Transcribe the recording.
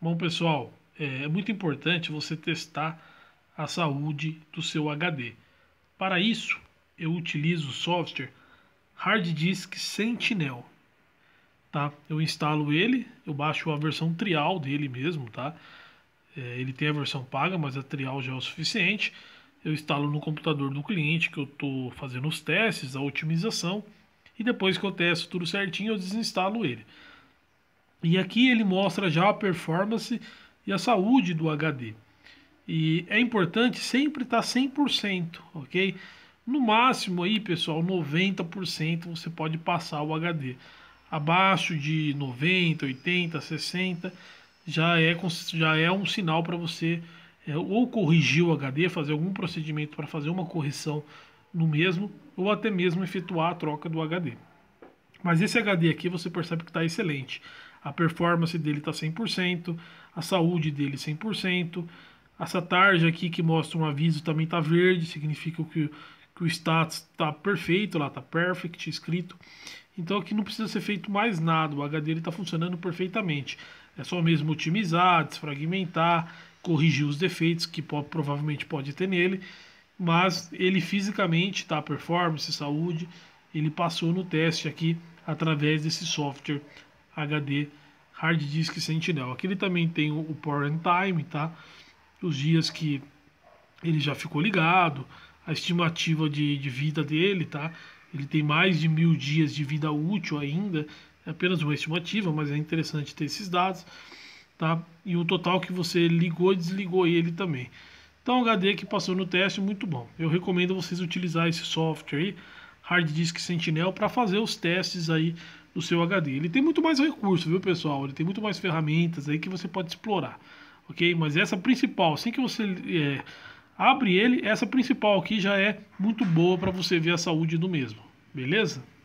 Bom, pessoal, é, é muito importante você testar a saúde do seu HD. Para isso, eu utilizo o software Hard Disk Sentinel. Tá? Eu instalo ele, eu baixo a versão trial dele mesmo, tá? É, ele tem a versão paga, mas a trial já é o suficiente. Eu instalo no computador do cliente que eu estou fazendo os testes, a otimização, e depois que eu testo tudo certinho, eu desinstalo ele. E aqui ele mostra já a performance e a saúde do HD. E é importante sempre estar 100%, ok? No máximo aí, pessoal, 90% você pode passar o HD. Abaixo de 90, 80, 60 já é, já é um sinal para você é, ou corrigir o HD, fazer algum procedimento para fazer uma correção no mesmo, ou até mesmo efetuar a troca do HD. Mas esse HD aqui você percebe que está excelente a performance dele está 100%, a saúde dele 100%, essa tarja aqui que mostra um aviso também está verde, significa que, que o status está perfeito, lá está perfect escrito. Então aqui não precisa ser feito mais nada, o HD está funcionando perfeitamente. É só mesmo otimizar, desfragmentar, corrigir os defeitos que pode, provavelmente pode ter nele, mas ele fisicamente, está Performance, saúde, ele passou no teste aqui através desse software HD Hard Disk Sentinel. Aqui ele também tem o, Power and Time, tá? Os dias que ele já ficou ligado, a estimativa de, de vida dele, tá? Ele tem mais de mil dias de vida útil ainda, é apenas uma estimativa, mas é interessante ter esses dados, tá? E o total que você ligou e desligou ele também. Então, HD que passou no teste, muito bom. Eu recomendo vocês utilizar esse software aí, Hard Disk Sentinel, para fazer os testes aí do seu HD. Ele tem muito mais recurso, viu, pessoal? Ele tem muito mais ferramentas aí que você pode explorar, ok? Mas essa principal, assim que você é, abre ele, essa principal aqui já é muito boa para você ver a saúde do mesmo, beleza?